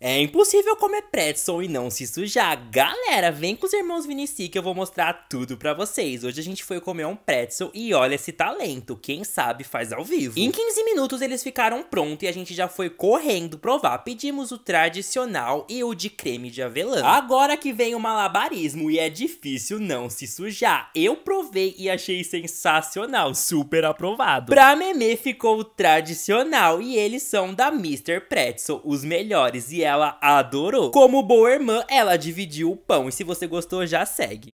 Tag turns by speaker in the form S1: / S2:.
S1: É impossível comer pretzel e não se sujar. Galera, vem com os irmãos Vinici que eu vou mostrar tudo pra vocês. Hoje a gente foi comer um pretzel e olha esse talento. Quem sabe faz ao vivo. Em 15 minutos eles ficaram prontos e a gente já foi correndo provar. Pedimos o tradicional e o de creme de avelã. Agora que vem o malabarismo e é difícil não se sujar. Eu provei e achei sensacional, super aprovado. Pra Meme ficou o tradicional e eles são da Mr. Pretzel, os melhores. E é ela adorou. Como boa irmã, ela dividiu o pão e se você gostou, já segue.